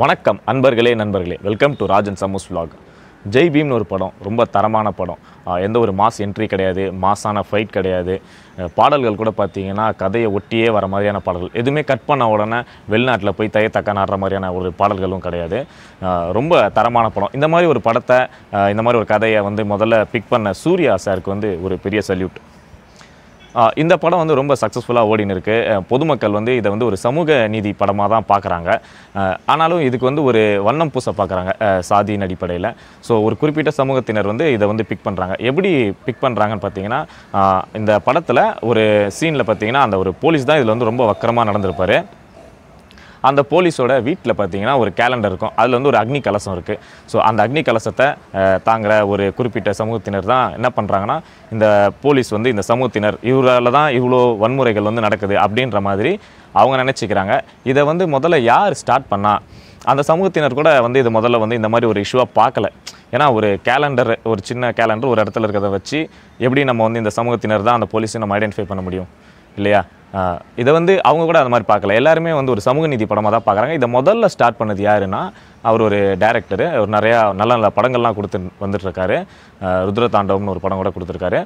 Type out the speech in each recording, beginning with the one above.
வணக்கம் அன்பர்களே நண்பர்களே வெல்கம் டு ராஜன் சமூஸ் விலாக் ஜெய் பீம்னு ஒரு படம் ரொம்ப தரமான படம் எந்த ஒரு மாஸ் என்ட்ரி கிடையாது மாஸான ஃபைட் கிடையாது பாடல்கள் கூட பார்த்தீங்கன்னா கதையை ஒட்டியே வர மாதிரியான பாடல்கள் எதுவுமே கட் பண்ண உடனே வெளிநாட்டில் போய் தக்க நாடுற மாதிரியான ஒரு பாடல்களும் கிடையாது ரொம்ப தரமான படம் இந்த மாதிரி ஒரு படத்தை இந்த மாதிரி ஒரு கதையை வந்து முதல்ல பிக் பண்ண சூர்யா சாருக்கு வந்து ஒரு பெரிய சல்யூட் இந்த படம் வந்து ரொம்ப சக்ஸஸ்ஃபுல்லாக ஓடின்னு பொதுமக்கள் வந்து இதை வந்து ஒரு சமூக நீதி படமாக தான் பார்க்குறாங்க ஆனாலும் இதுக்கு வந்து ஒரு வண்ணம் பூசை பார்க்குறாங்க சாதியின் அடிப்படையில் ஸோ ஒரு குறிப்பிட்ட சமூகத்தினர் வந்து இதை வந்து பிக் பண்ணுறாங்க எப்படி பிக் பண்ணுறாங்கன்னு பார்த்தீங்கன்னா இந்த படத்தில் ஒரு சீனில் பார்த்தீங்கன்னா அந்த ஒரு போலீஸ் தான் இதில் வந்து ரொம்ப வக்கரமாக நடந்திருப்பார் அந்த போலீஸோட வீட்டில் பார்த்தீங்கன்னா ஒரு கேலண்டர் இருக்கும் அதில் வந்து ஒரு அக்னி கலசம் இருக்குது ஸோ அந்த அக்னி கலசத்தை தாங்கிற ஒரு குறிப்பிட்ட சமூகத்தினர் தான் என்ன பண்ணுறாங்கன்னா இந்த போலீஸ் வந்து இந்த சமூகத்தினர் இவரால் தான் இவ்வளோ வன்முறைகள் வந்து நடக்குது அப்படின்ற மாதிரி அவங்க நினச்சிக்கிறாங்க இதை வந்து முதல்ல யார் ஸ்டார்ட் பண்ணால் அந்த சமூகத்தினர் கூட வந்து இது முதல்ல வந்து இந்த மாதிரி ஒரு இஷ்யூவாக பார்க்கல ஏன்னா ஒரு கேலண்டர் ஒரு சின்ன கேலண்டர் ஒரு இடத்துல இருக்கிறத வச்சு எப்படி நம்ம வந்து இந்த சமூகத்தினர் தான் அந்த போலீஸை நம்ம ஐடென்டிஃபை பண்ண முடியும் இல்லையா இதை வந்து அவங்க கூட அந்த மாதிரி பார்க்கல எல்லாருமே வந்து ஒரு சமூக நீதி படமாக தான் பார்க்குறாங்க இதை முதல்ல ஸ்டார்ட் பண்ணது யாருன்னா அவர் ஒரு டேரக்டரு அவர் நிறையா நல்ல நல்ல படங்கள்லாம் கொடுத்து வந்துட்டுருக்காரு ருத்ர தாண்டவம்னு ஒரு படம் கூட கொடுத்துருக்காரு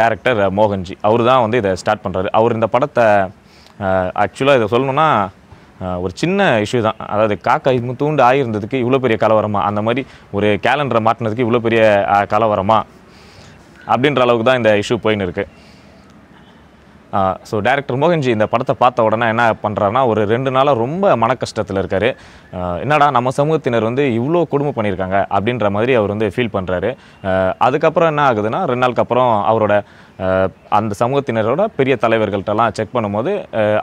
டேரக்டர் மோகன்ஜி அவர் தான் வந்து இதை ஸ்டார்ட் பண்ணுறாரு அவர் இந்த படத்தை ஆக்சுவலாக இதை சொல்லணும்னா ஒரு சின்ன இஷ்யூ தான் அதாவது காக்கா இது தூண்டு ஆகியிருந்ததுக்கு இவ்வளோ பெரிய கலவரமா அந்த மாதிரி ஒரு கேலண்டரை மாட்டினதுக்கு இவ்வளோ பெரிய கலவரமா அப்படின்ற அளவுக்கு தான் இந்த இஷ்யூ போயின்னு இருக்குது ஸோ டேரக்டர் மோகன்ஜி இந்த படத்தை பார்த்த உடனே என்ன பண்ணுறாருனா ஒரு ரெண்டு நாளாக ரொம்ப மன கஷ்டத்தில் இருக்கார் என்னடா நம்ம சமூகத்தினர் வந்து இவ்வளோ கொடுமை பண்ணியிருக்காங்க அப்படின்ற மாதிரி அவர் வந்து ஃபீல் பண்ணுறாரு அதுக்கப்புறம் என்ன ஆகுதுன்னா ரெண்டு நாளுக்கு அப்புறம் அவரோட அந்த சமூகத்தினரோட பெரிய தலைவர்கள்ட்டெல்லாம் செக் பண்ணும்போது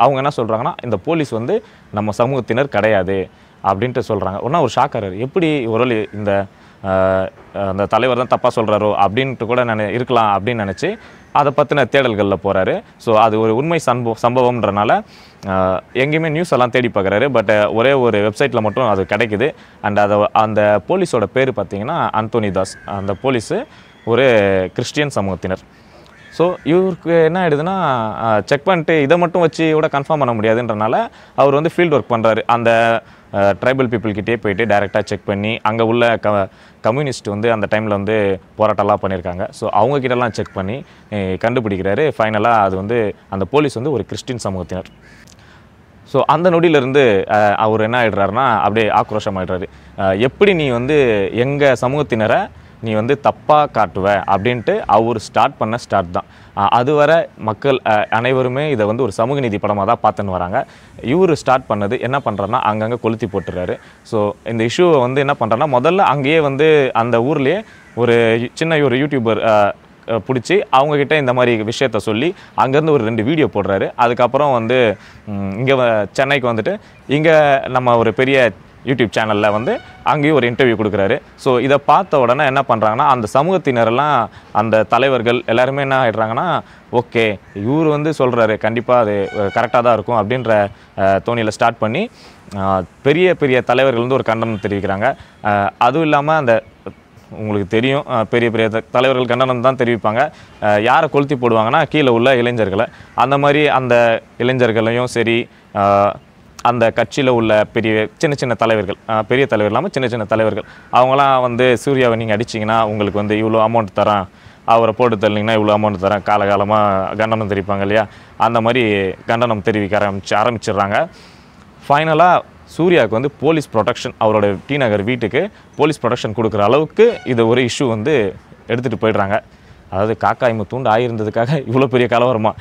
அவங்க என்ன சொல்கிறாங்கன்னா இந்த போலீஸ் வந்து நம்ம சமூகத்தினர் கிடையாது அப்படின்ட்டு சொல்கிறாங்க ஒன்றா ஒரு ஷாக்கர் எப்படி ஒரு இந்த அந்த தலைவர் தான் தப்பாக சொல்கிறாரோ அப்படின்ட்டு கூட நான் இருக்கலாம் அப்படின்னு நினச்சி அதை பற்றின தேடல்களில் போகிறாரு ஸோ அது ஒரு உண்மை சம்பவ சம்பவம்ன்றனால எங்கேயுமே நியூஸ் எல்லாம் தேடி பார்க்குறாரு பட் ஒரே ஒரு வெப்சைட்டில் மட்டும் அது கிடைக்குது அண்ட் அதை அந்த போலீஸோட பேர் பார்த்தீங்கன்னா அந்தோனி தாஸ் அந்த போலீஸு ஒரு கிறிஸ்டியன் சமூகத்தினர் ஸோ இவருக்கு என்ன ஆகிடுதுன்னா செக் பண்ணிட்டு இதை மட்டும் வச்சு கூட கன்ஃபார்ம் பண்ண முடியாதுன்றனால அவர் வந்து ஃபீல்டு ஒர்க் பண்ணுறாரு அந்த ட்ரைபல் பீப்புள்கிட்டே போயிட்டு டைரெக்டாக செக் பண்ணி அங்கே உள்ள க கம்யூனிஸ்ட் வந்து அந்த டைமில் வந்து போராட்டம்லாம் பண்ணியிருக்காங்க ஸோ அவங்கக்கிட்டலாம் செக் பண்ணி கண்டுபிடிக்கிறாரு ஃபைனலாக அது வந்து அந்த போலீஸ் வந்து ஒரு கிறிஸ்டின் சமூகத்தினர் ஸோ அந்த நொடியிலேருந்து அவர் என்ன ஆகிடுறாருனா அப்படியே ஆக்ரோஷம் ஆகிடுறாரு எப்படி நீ வந்து எங்கள் சமூகத்தினரை நீ வந்து தப்பாக காட்டுவ அப்படின்ட்டு அவர் ஸ்டார்ட் பண்ண ஸ்டார்ட் தான் அதுவரை மக்கள் அனைவருமே இதை வந்து ஒரு சமூக நீதி படமாக தான் பார்த்துன்னு வராங்க இவர் ஸ்டார்ட் பண்ணது என்ன பண்ணுறாருனா அங்கங்கே கொளுத்தி போட்டுறாரு ஸோ இந்த இஷ்யூவை வந்து என்ன பண்ணுறாருனா முதல்ல அங்கேயே வந்து அந்த ஊர்லேயே ஒரு சின்ன ஒரு யூடியூபர் பிடிச்சி அவங்கக்கிட்ட இந்த மாதிரி விஷயத்த சொல்லி அங்கேருந்து ஒரு ரெண்டு வீடியோ போடுறாரு அதுக்கப்புறம் வந்து இங்கே சென்னைக்கு வந்துட்டு இங்கே நம்ம ஒரு பெரிய யூடியூப் சேனலில் வந்து அங்கேயும் ஒரு இன்டர்வியூ கொடுக்குறாரு ஸோ இதை பார்த்த உடனே என்ன பண்ணுறாங்கன்னா அந்த சமூகத்தினரெல்லாம் அந்த தலைவர்கள் எல்லாருமே என்ன ஆகிடுறாங்கன்னா ஓகே இவர் வந்து சொல்கிறாரு கண்டிப்பாக அது கரெக்டாக தான் இருக்கும் அப்படின்ற தோணியில் ஸ்டார்ட் பண்ணி பெரிய பெரிய தலைவர்கள் வந்து ஒரு கண்டனம் தெரிவிக்கிறாங்க அதுவும் இல்லாமல் அந்த உங்களுக்கு தெரியும் பெரிய பெரிய தலைவர்கள் கண்டனம் தான் தெரிவிப்பாங்க யாரை கொளுத்தி போடுவாங்கன்னா கீழே உள்ள இளைஞர்களை அந்த மாதிரி அந்த இளைஞர்களையும் சரி அந்த கட்சியில் உள்ள பெரிய சின்ன சின்ன தலைவர்கள் பெரிய தலைவர் இல்லாமல் சின்ன சின்ன தலைவர்கள் அவங்களாம் வந்து சூர்யாவை நீங்கள் அடிச்சிங்கன்னா உங்களுக்கு வந்து இவ்வளோ அமௌண்ட் தரேன் அவரை போட்டு தள்ளிங்கன்னா இவ்வளோ அமௌண்ட் தரேன் காலகாலமாக கண்டனம் தெரிவிப்பாங்க இல்லையா அந்த மாதிரி கண்டனம் தெரிவிக்க ஆரம்பிச்சு ஆரம்பிச்சிடுறாங்க ஃபைனலாக சூர்யாவுக்கு வந்து போலீஸ் ப்ரொடெக்ஷன் அவரோட டி நகர் வீட்டுக்கு போலீஸ் ப்ரொடெக்ஷன் கொடுக்குற அளவுக்கு இது ஒரு இஷ்யூ வந்து எடுத்துகிட்டு போயிடுறாங்க அதாவது காக்காய் தூண்டு ஆகியிருந்ததுக்காக இவ்வளோ பெரிய கலவரமா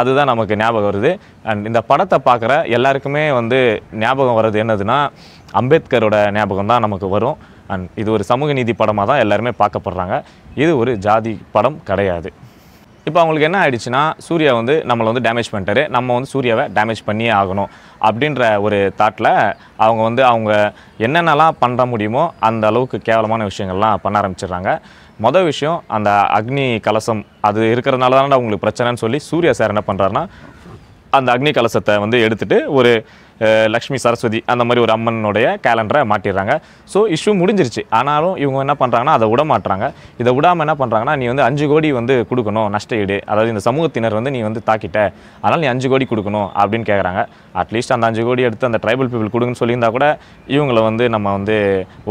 அதுதான் நமக்கு ஞாபகம் வருது அண்ட் இந்த படத்தை பார்க்குற எல்லாருக்குமே வந்து ஞாபகம் வர்றது என்னதுன்னா அம்பேத்கரோட ஞாபகம் தான் நமக்கு வரும் அண்ட் இது ஒரு சமூக நீதி படமாக தான் எல்லாருமே பார்க்கப்படுறாங்க இது ஒரு ஜாதி படம் கிடையாது இப்போ அவங்களுக்கு என்ன ஆயிடுச்சுன்னா சூர்யா வந்து நம்மளை வந்து டேமேஜ் பண்ணிட்டாரு நம்ம வந்து சூர்யாவை டேமேஜ் பண்ணியே ஆகணும் அப்படின்ற ஒரு தாட்டில் அவங்க வந்து அவங்க என்னென்னலாம் பண்ண முடியுமோ அந்த அளவுக்கு கேவலமான விஷயங்கள்லாம் பண்ண ஆரம்பிச்சிடுறாங்க மொதல் விஷயம் அந்த அக்னி கலசம் அது இருக்கிறதுனால தானே உங்களுக்கு பிரச்சனைன்னு சொல்லி சூர்யா சார் என்ன பண்ணுறாருனா அந்த அக்னி கலசத்தை வந்து எடுத்துகிட்டு ஒரு லக்ஷ்மி சரஸ்வதி அந்த மாதிரி ஒரு அம்மனுடைய கேலண்டரை மாட்டிடுறாங்க ஸோ இஷ்யூ முடிஞ்சிருச்சு ஆனாலும் இவங்க என்ன பண்ணுறாங்கன்னா அதை விட மாட்டுறாங்க இதை விடாமல் என்ன பண்ணுறாங்கன்னா நீ வந்து அஞ்சு கோடி வந்து கொடுக்கணும் நஷ்ட ஈடு அதாவது இந்த சமூகத்தினர் வந்து நீ வந்து தாக்கிட்ட அதனால் நீ அஞ்சு கோடி கொடுக்கணும் அப்படின்னு கேட்குறாங்க அட்லீஸ்ட் அந்த அஞ்சு கோடி எடுத்து அந்த ட்ரைபல் பீப்புள் கொடுங்கன்னு சொல்லியிருந்தா கூட இவங்களை வந்து நம்ம வந்து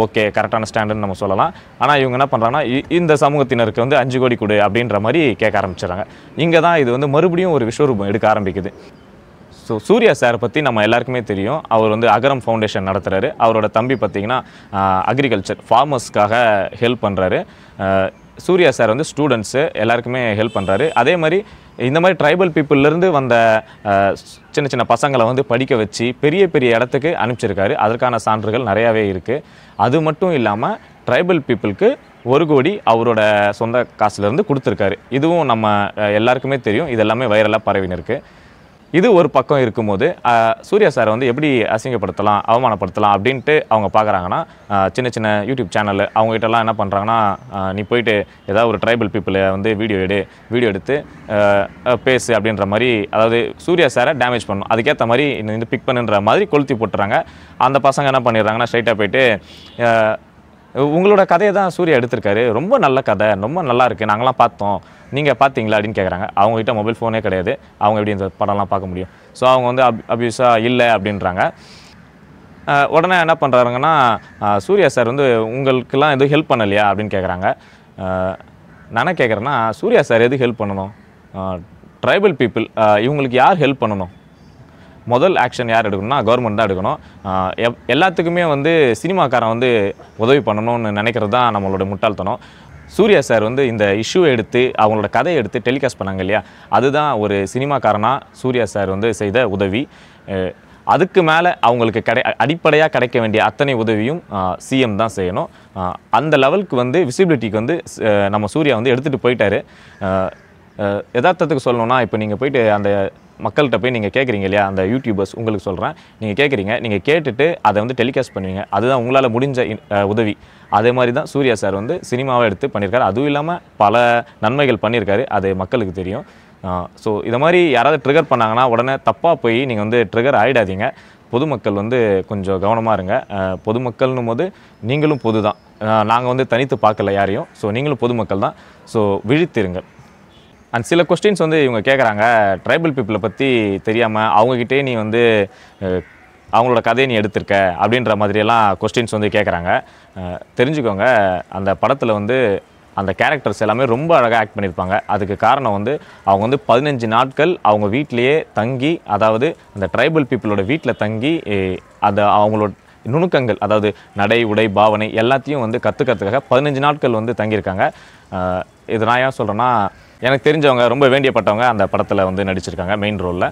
ஓகே கரெக்டான ஸ்டாண்டுன்னு நம்ம சொல்லலாம் ஆனால் இவங்க என்ன பண்ணுறாங்கன்னா இந்த சமூகத்தினருக்கு வந்து அஞ்சு கோடி கொடு அப்படின்ற மாதிரி கேட்க ஆரம்பிச்சிடுறாங்க இங்கே தான் இது வந்து மறுபடியும் ஒரு விஸ்வரூபம் எடுக்க ஆரம்பிக்குது ஸோ சூர்யா சார் பற்றி நம்ம எல்லாருக்குமே தெரியும் அவர் வந்து அகரம் ஃபவுண்டேஷன் நடத்துகிறாரு அவரோட தம்பி பார்த்திங்கன்னா அக்ரிகல்ச்சர் ஃபார்மர்ஸ்க்காக ஹெல்ப் பண்ணுறாரு சூர்யா சார் வந்து ஸ்டூடெண்ட்ஸு எல்லாருக்குமே ஹெல்ப் பண்ணுறாரு அதே மாதிரி இந்த மாதிரி ட்ரைபல் பீப்புளிலேருந்து வந்த சின்ன சின்ன பசங்களை வந்து படிக்க வச்சு பெரிய பெரிய இடத்துக்கு அனுப்பிச்சிருக்காரு அதற்கான சான்றுகள் நிறையாவே இருக்குது அது மட்டும் இல்லாமல் ட்ரைபல் பீப்புளுக்கு ஒரு கோடி அவரோட சொந்த காசுலேருந்து கொடுத்துருக்காரு இதுவும் நம்ம எல்லாருக்குமே தெரியும் இதெல்லாமே வைரலாக பரவினிருக்கு இது ஒரு பக்கம் இருக்கும்போது சூர்யா சாரை வந்து எப்படி அசிங்கப்படுத்தலாம் அவமானப்படுத்தலாம் அப்படின்ட்டு அவங்க பார்க்குறாங்கன்னா சின்ன சின்ன யூடியூப் சேனல் அவங்ககிட்டலாம் என்ன பண்ணுறாங்கன்னா நீ போயிட்டு ஏதாவது ஒரு ட்ரைபல் பீப்புளை வந்து வீடியோ எடு வீடியோ எடுத்து பேசு அப்படின்ற மாதிரி அதாவது சூர்யா சாரை டேமேஜ் பண்ணும் அதுக்கேற்ற மாதிரி இந்த பிக் பண்ணுன்ற மாதிரி கொளுத்தி போட்டுறாங்க அந்த பசங்க என்ன பண்ணிடுறாங்கன்னா ஸ்ட்ரைட்டாக போயிட்டு உங்களோட கதையை தான் சூர்யா எடுத்திருக்காரு ரொம்ப நல்ல கதை ரொம்ப நல்லா இருக்குது நாங்களாம் பார்த்தோம் நீங்கள் பார்த்தீங்களா அப்படின்னு கேட்குறாங்க அவங்ககிட்ட மொபைல் ஃபோனே கிடையாது அவங்க எப்படி இந்த படம்லாம் பார்க்க முடியும் ஸோ அவங்க வந்து அப் அப்யூஸாக இல்லை அப்படின்றாங்க உடனே என்ன பண்ணுறாருங்கன்னா சூர்யா சார் வந்து உங்களுக்கெல்லாம் எதுவும் ஹெல்ப் பண்ணலையா அப்படின்னு கேட்குறாங்க நான் என்ன கேட்குறேன்னா சூர்யா சார் எது ஹெல்ப் பண்ணணும் ட்ரைபல் பீப்புள் இவங்களுக்கு யார் ஹெல்ப் பண்ணணும் முதல் ஆக்ஷன் யார் எடுக்கணும்னா கவர்மெண்ட் தான் எடுக்கணும் எல்லாத்துக்குமே வந்து சினிமாக்காரன் வந்து உதவி பண்ணணும்னு நினைக்கிறது தான் நம்மளோட முட்டாள்தனம் சூர்யா சார் வந்து இந்த இஷ்யூவை எடுத்து அவங்களோட கதையை எடுத்து டெலிகாஸ்ட் பண்ணாங்க இல்லையா அதுதான் ஒரு சினிமாக்காரனாக சூர்யா சார் வந்து செய்த உதவி அதுக்கு மேலே அவங்களுக்கு கிடை அடிப்படையாக கிடைக்க வேண்டிய அத்தனை உதவியும் சிஎம் தான் செய்யணும் அந்த லெவலுக்கு வந்து விசிபிலிட்டிக்கு வந்து நம்ம சூர்யா வந்து எடுத்துகிட்டு போயிட்டாரு யதார்த்தத்துக்கு சொல்லணும்னா இப்போ நீங்கள் போயிட்டு அந்த மக்கள்கிட்ட போய் நீங்கள் கேட்குறீங்க இல்லையா அந்த யூடியூபர்ஸ் உங்களுக்கு சொல்கிறேன் நீங்கள் கேட்குறீங்க நீங்கள் கேட்டுட்டு அதை வந்து டெலிகாஸ்ட் பண்ணுவீங்க அதுதான் உங்களால் முடிஞ்ச உதவி அதே மாதிரி தான் சூர்யா சார் வந்து சினிமாவை எடுத்து பண்ணியிருக்காரு அதுவும் இல்லாமல் பல நன்மைகள் பண்ணியிருக்காரு அது மக்களுக்கு தெரியும் ஸோ இதை மாதிரி யாராவது ட்ரிகர் பண்ணாங்கன்னா உடனே தப்பாக போய் நீங்கள் வந்து ட்ரிகர் ஆகிடாதீங்க பொதுமக்கள் வந்து கொஞ்சம் கவனமாக இருங்க பொதுமக்கள்னும் போது நீங்களும் பொது தான் நாங்கள் வந்து தனித்து பார்க்கல யாரையும் ஸோ நீங்களும் பொதுமக்கள் தான் ஸோ விழித்திருங்கள் அண்ட் சில கொஸ்டின்ஸ் வந்து இவங்க கேட்குறாங்க ட்ரைபல் பீப்புளை பற்றி தெரியாமல் அவங்கக்கிட்டே நீ வந்து அவங்களோட கதையை நீ எடுத்திருக்க அப்படின்ற மாதிரியெல்லாம் கொஸ்டின்ஸ் வந்து கேட்குறாங்க தெரிஞ்சுக்கோங்க அந்த படத்தில் வந்து அந்த கேரக்டர்ஸ் எல்லாமே ரொம்ப அழகாக ஆக்ட் பண்ணியிருப்பாங்க அதுக்கு காரணம் வந்து அவங்க வந்து பதினஞ்சு நாட்கள் அவங்க வீட்டிலையே தங்கி அதாவது அந்த ட்ரைபல் பீப்புளோட வீட்டில் தங்கி அதை அவங்களோட நுணுக்கங்கள் அதாவது நடை உடை பாவனை எல்லாத்தையும் வந்து கற்றுக்கிறதுக்காக பதினஞ்சு நாட்கள் வந்து தங்கியிருக்காங்க இது நான் ஏன் சொல்கிறேன்னா எனக்கு தெரிஞ்சவங்க ரொம்ப வேண்டியப்பட்டவங்க அந்த படத்தில் வந்து நடிச்சிருக்காங்க மெயின் ரோலில்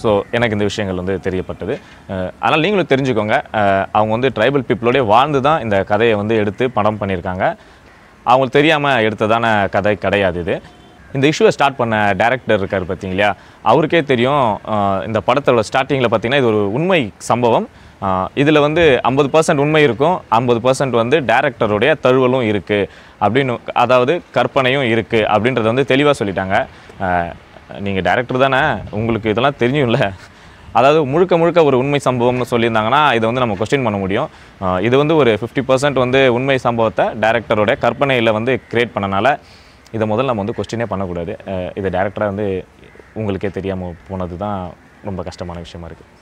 ஸோ எனக்கு இந்த விஷயங்கள் வந்து தெரியப்பட்டது ஆனால் நீங்களும் தெரிஞ்சுக்கோங்க அவங்க வந்து ட்ரைபல் பீப்புளோடய வாழ்ந்து தான் இந்த கதையை வந்து எடுத்து படம் பண்ணியிருக்காங்க அவங்களுக்கு தெரியாமல் எடுத்ததான கதை கிடையாது இது இந்த இஷ்யூவை ஸ்டார்ட் பண்ண டேரக்டர் இருக்கார் பார்த்தீங்களா அவருக்கே தெரியும் இந்த படத்தோட ஸ்டார்டிங்கில் பார்த்தீங்கன்னா இது ஒரு உண்மை சம்பவம் இதில் வந்து ஐம்பது பர்சன்ட் உண்மை இருக்கும் ஐம்பது பர்சன்ட் வந்து டேரக்டருடைய தழுவலும் இருக்குது அப்படின்னு அதாவது கற்பனையும் இருக்குது அப்படின்றத வந்து தெளிவாக சொல்லிட்டாங்க நீங்கள் டேரக்டர் தானே உங்களுக்கு இதெல்லாம் தெரியும்ல அதாவது முழுக்க முழுக்க ஒரு உண்மை சம்பவம்னு சொல்லியிருந்தாங்கன்னா இதை வந்து நம்ம கொஸ்டின் பண்ண முடியும் இது வந்து ஒரு ஃபிஃப்டி பர்சன்ட் வந்து உண்மை சம்பவத்தை டேரக்டரோட கற்பனையில் வந்து கிரியேட் பண்ணனால இதை முதல்ல நம்ம வந்து கொஸ்டினே பண்ணக்கூடாது இதை டேரக்டராக வந்து உங்களுக்கே தெரியாமல் போனது தான் ரொம்ப கஷ்டமான விஷயமா இருக்குது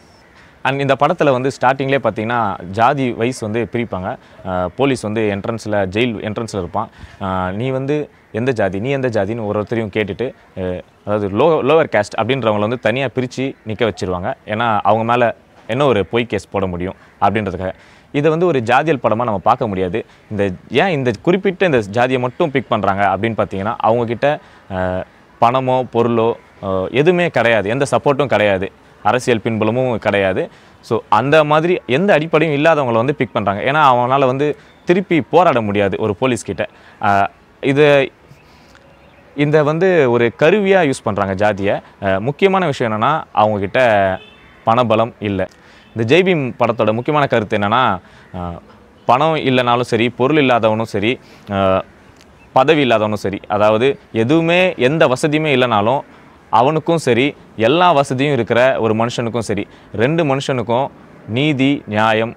அண்ட் இந்த படத்தில் வந்து ஸ்டார்டிங்லேயே பார்த்தீங்கன்னா ஜாதி வைஸ் வந்து பிரிப்பாங்க போலீஸ் வந்து என்ட்ரன்ஸில் ஜெயில் என்ட்ரன்ஸில் இருப்பான் நீ வந்து எந்த ஜாதி நீ எந்த ஜாதின்னு ஒரு ஒருத்தரையும் கேட்டுட்டு அதாவது லோ லோவர் கேஸ்ட் அப்படின்றவங்கள வந்து தனியாக பிரித்து நிற்க வச்சுருவாங்க ஏன்னா அவங்க மேலே என்ன ஒரு பொய் கேஸ் போட முடியும் அப்படின்றதுக்காக இதை வந்து ஒரு ஜாதியல் படமாக நம்ம பார்க்க முடியாது இந்த ஏன் இந்த குறிப்பிட்ட இந்த ஜாதியை மட்டும் பிக் பண்ணுறாங்க அப்படின்னு பார்த்தீங்கன்னா அவங்கக்கிட்ட பணமோ பொருளோ எதுவுமே கிடையாது எந்த சப்போர்ட்டும் கிடையாது அரசியல் பின்புலமும் கிடையாது ஸோ அந்த மாதிரி எந்த அடிப்படையும் இல்லாதவங்களை வந்து பிக் பண்ணுறாங்க ஏன்னா அவனால் வந்து திருப்பி போராட முடியாது ஒரு போலீஸ்கிட்ட இது இந்த வந்து ஒரு கருவியாக யூஸ் பண்ணுறாங்க ஜாதியை முக்கியமான விஷயம் என்னென்னா அவங்கக்கிட்ட பணபலம் இல்லை இந்த ஜெய்பீம் படத்தோட முக்கியமான கருத்து என்னென்னா பணம் இல்லைனாலும் சரி பொருள் இல்லாதவனும் சரி பதவி இல்லாதவனும் சரி அதாவது எதுவுமே எந்த வசதியுமே இல்லைனாலும் அவனுக்கும் சரி எல்லா வசதியும் இருக்கிற ஒரு மனுஷனுக்கும் சரி ரெண்டு மனுஷனுக்கும் நீதி நியாயம்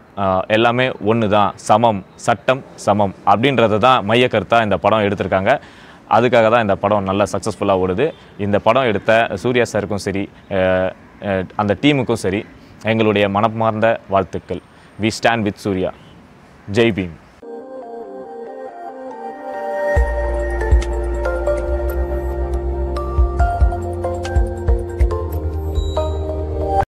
எல்லாமே ஒன்று தான் சமம் சட்டம் சமம் அப்படின்றத தான் மையக்கருத்தாக கருத்தாக இந்த படம் எடுத்திருக்காங்க அதுக்காக தான் இந்த படம் நல்லா சக்ஸஸ்ஃபுல்லாக ஓடுது இந்த படம் எடுத்த சூர்யா சாருக்கும் சரி அந்த டீமுக்கும் சரி எங்களுடைய மனமார்ந்த வாழ்த்துக்கள் we stand with Surya Jai beam